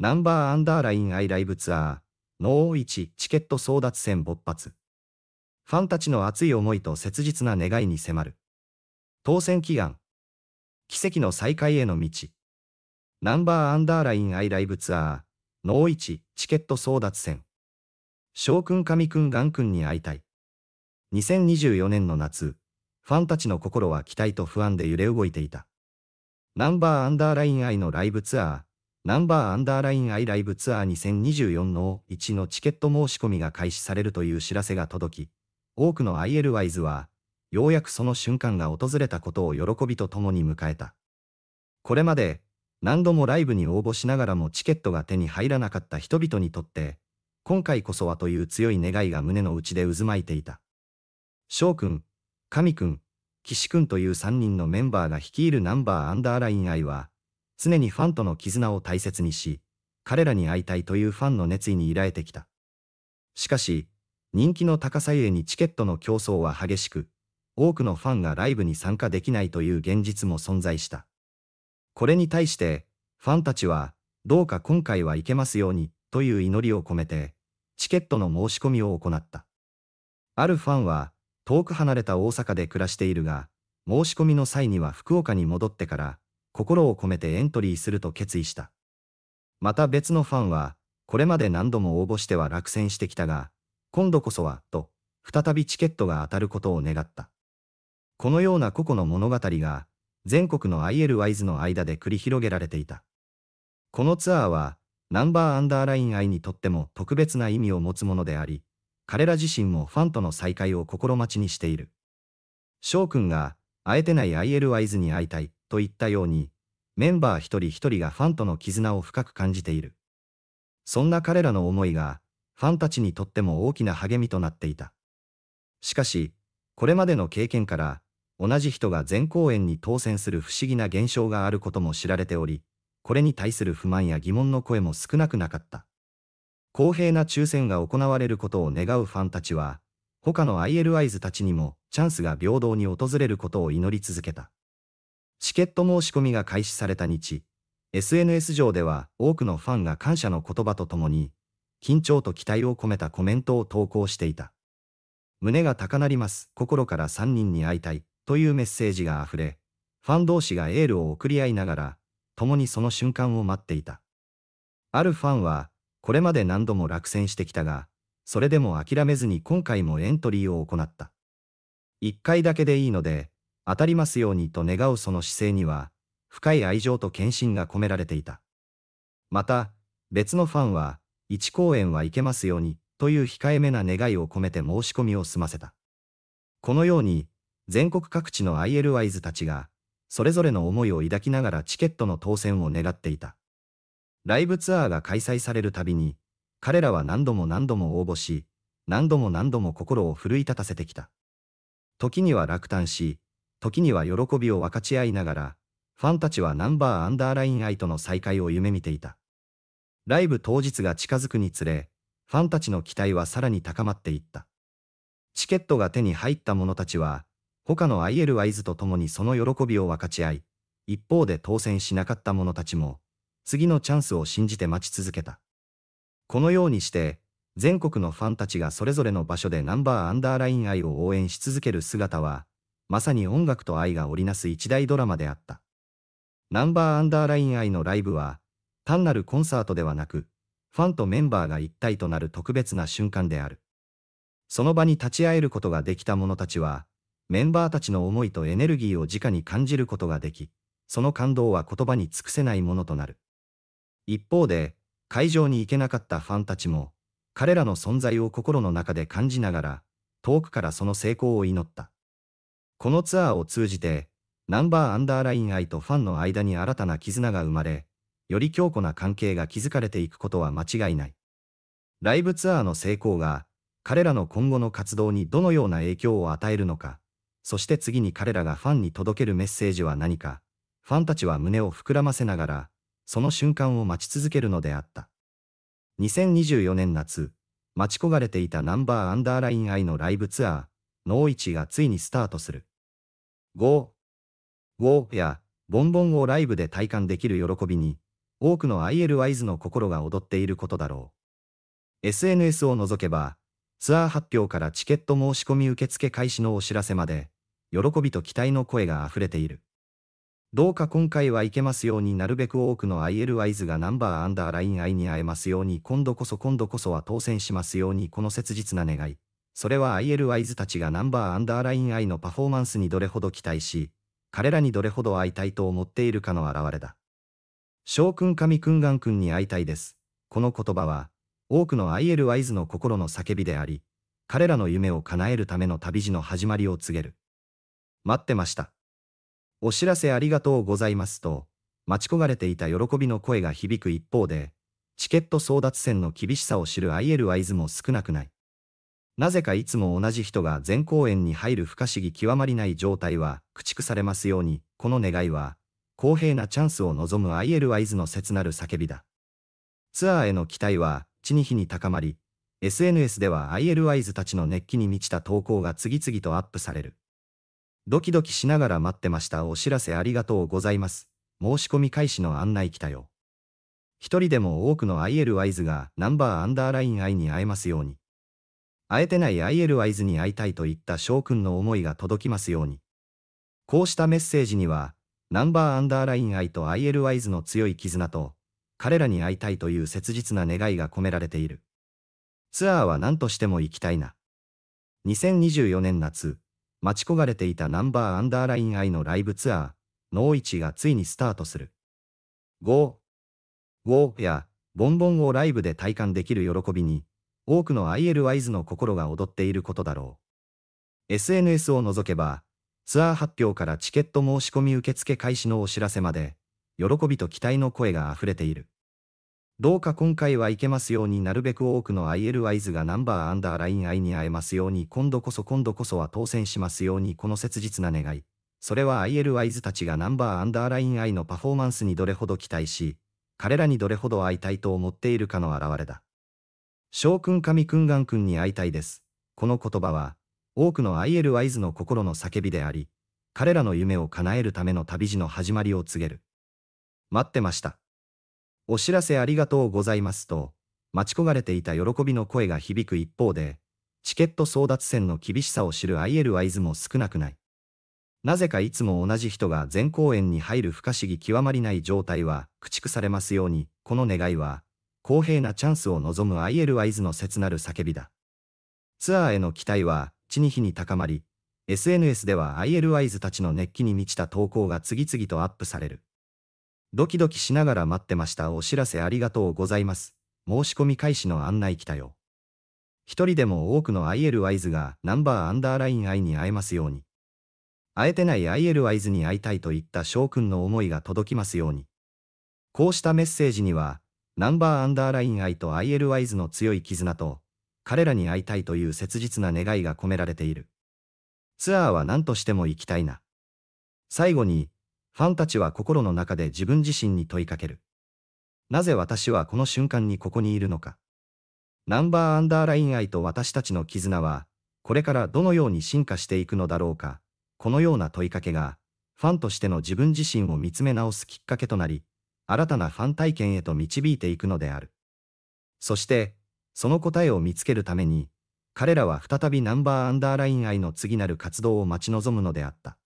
ナンバーアンダーラインアイライブツアー、ノー1チケット争奪戦勃発。ファンたちの熱い思いと切実な願いに迫る。当選祈願。奇跡の再会への道。ナンバーアンダーラインアイライブツアー、ノー1チケット争奪戦。翔くん神くんガンくんに会いたい。2024年の夏、ファンたちの心は期待と不安で揺れ動いていた。ナンバーアンダーライン愛のライブツアー、ナンバーアンダーラインアイライブツアー2024の1のチケット申し込みが開始されるという知らせが届き、多くの ILYs は、ようやくその瞬間が訪れたことを喜びとともに迎えた。これまで、何度もライブに応募しながらもチケットが手に入らなかった人々にとって、今回こそはという強い願いが胸の内で渦巻いていた。翔くん、神くん、岸くんという3人のメンバーが率いるナンバーアンダーラインアイは、常にファンとの絆を大切にし、彼らに会いたいというファンの熱意に依えてきた。しかし、人気の高さゆえにチケットの競争は激しく、多くのファンがライブに参加できないという現実も存在した。これに対して、ファンたちは、どうか今回は行けますように、という祈りを込めて、チケットの申し込みを行った。あるファンは、遠く離れた大阪で暮らしているが、申し込みの際には福岡に戻ってから、心を込めてエントリーすると決意した。また別のファンは、これまで何度も応募しては落選してきたが、今度こそは、と、再びチケットが当たることを願った。このような個々の物語が、全国の ILYs の間で繰り広げられていた。このツアーは、ナンバーアンダーライン愛にとっても特別な意味を持つものであり、彼ら自身もファンとの再会を心待ちにしている。翔くんが、会えてない ILYs に会いたい、といったように、メンバー一人一人がファンとの絆を深く感じている。そんな彼らの思いが、ファンたちにとっても大きな励みとなっていた。しかし、これまでの経験から、同じ人が全公演に当選する不思議な現象があることも知られており、これに対する不満や疑問の声も少なくなかった。公平な抽選が行われることを願うファンたちは、他の IL i s たちにもチャンスが平等に訪れることを祈り続けた。チケット申し込みが開始された日、SNS 上では多くのファンが感謝の言葉とともに、緊張と期待を込めたコメントを投稿していた。胸が高鳴ります、心から3人に会いたい、というメッセージが溢れ、ファン同士がエールを送り合いながら、共にその瞬間を待っていた。あるファンは、これまで何度も落選してきたが、それでも諦めずに今回もエントリーを行った。1回だけでいいので、当たりますようにと願うその姿勢には、深い愛情と献身が込められていた。また、別のファンは、一公演は行けますように、という控えめな願いを込めて申し込みを済ませた。このように、全国各地の ILYs たちが、それぞれの思いを抱きながらチケットの当選を願っていた。ライブツアーが開催されるたびに、彼らは何度も何度も応募し、何度も何度も心を奮い立たせてきた。時には落胆し、時には喜びを分かち合いながら、ファンたちはナンバーアンダーライン愛との再会を夢見ていた。ライブ当日が近づくにつれ、ファンたちの期待はさらに高まっていった。チケットが手に入った者たちは、他の ILYs と共にその喜びを分かち合い、一方で当選しなかった者たちも、次のチャンスを信じて待ち続けた。このようにして、全国のファンたちがそれぞれの場所でナンバーアンダーライン愛を応援し続ける姿は、まさに音楽と愛が織りなす一大ドラマであった。ナンバーアンダーライン愛のライブは、単なるコンサートではなく、ファンとメンバーが一体となる特別な瞬間である。その場に立ち会えることができた者たちは、メンバーたちの思いとエネルギーを直に感じることができ、その感動は言葉に尽くせないものとなる。一方で、会場に行けなかったファンたちも、彼らの存在を心の中で感じながら、遠くからその成功を祈った。このツアーを通じて、ナンバーアンダーライン愛とファンの間に新たな絆が生まれ、より強固な関係が築かれていくことは間違いない。ライブツアーの成功が、彼らの今後の活動にどのような影響を与えるのか、そして次に彼らがファンに届けるメッセージは何か、ファンたちは胸を膨らませながら、その瞬間を待ち続けるのであった。2024年夏、待ち焦がれていたナンバーアンダーライン愛のライブツアー、脳一がついにスタートする。5、ウォーやボンボンをライブで体感できる喜びに、多くの ILYs の心が踊っていることだろう。SNS を除けば、ツアー発表からチケット申し込み受付開始のお知らせまで、喜びと期待の声が溢れている。どうか今回は行けますようになるべく多くの ILYs がナンバーアンダーライン愛に会えますように今度こそ今度こそは当選しますようにこの切実な願い。それは ILYs たちがナンバーアンダーライン I のパフォーマンスにどれほど期待し、彼らにどれほど会いたいと思っているかの表れだ。翔くん神くんがんくんに会いたいです。この言葉は、多くの ILYs の心の叫びであり、彼らの夢を叶えるための旅路の始まりを告げる。待ってました。お知らせありがとうございますと、待ち焦がれていた喜びの声が響く一方で、チケット争奪戦の厳しさを知る ILYs も少なくない。なぜかいつも同じ人が全公演に入る不可思議極まりない状態は駆逐されますように、この願いは、公平なチャンスを望む ILY ズの切なる叫びだ。ツアーへの期待は、地に日に高まり、SNS では ILY ズたちの熱気に満ちた投稿が次々とアップされる。ドキドキしながら待ってましたお知らせありがとうございます。申し込み開始の案内来たよ。一人でも多くの ILY ズがナンバーアンダーライン I に会えますように。会えてない IL ワイズに会いたいといった翔くんの思いが届きますように。こうしたメッセージには、ナンバーアンダーライン愛と IL ワイズの強い絆と、彼らに会いたいという切実な願いが込められている。ツアーは何としても行きたいな。2024年夏、待ち焦がれていたナンバーアンダーライン愛のライブツアー、ノーイチがついにスタートする。5、ーゴーやボンボンをライブで体感できる喜びに、多くの ILYs の心が躍っていることだろう。SNS を除けば、ツアー発表からチケット申し込み受付開始のお知らせまで、喜びと期待の声が溢れている。どうか今回はいけますようになるべく多くの ILYs がナンバーアンダーライン愛に会えますように今度こそ今度こそは当選しますようにこの切実な願い。それは ILYs たちがナンバーアンダーライン愛のパフォーマンスにどれほど期待し、彼らにどれほど会いたいと思っているかの表れだ。将軍神君願君に会いたいです。この言葉は、多くの IL 合図の心の叫びであり、彼らの夢を叶えるための旅路の始まりを告げる。待ってました。お知らせありがとうございますと、待ち焦がれていた喜びの声が響く一方で、チケット争奪戦の厳しさを知る IL 合図も少なくない。なぜかいつも同じ人が全公演に入る不可思議極まりない状態は駆逐されますように、この願いは、公平なチャンスを望む IL は伊の切なる叫びだ。ツアーへの期待は、地に日に高まり、SNS では IL アイズたちの熱気に満ちた投稿が次々とアップされる。ドキドキしながら待ってましたお知らせありがとうございます。申し込み開始の案内来たよ。一人でも多くの IL アイズがナンバーアンダーライン愛に会えますように。会えてない IL アイズに会いたいといった翔くんの思いが届きますように。こうしたメッセージには、ナンバーアンダーライン愛と IL ワイズの強い絆と、彼らに会いたいという切実な願いが込められている。ツアーは何としても行きたいな。最後に、ファンたちは心の中で自分自身に問いかける。なぜ私はこの瞬間にここにいるのか。ナンバーアンダーライン愛と私たちの絆は、これからどのように進化していくのだろうか、このような問いかけが、ファンとしての自分自身を見つめ直すきっかけとなり、新たなファン体験へと導いていくのである。そして、その答えを見つけるために、彼らは再びナンバーアンダーライン愛の次なる活動を待ち望むのであった。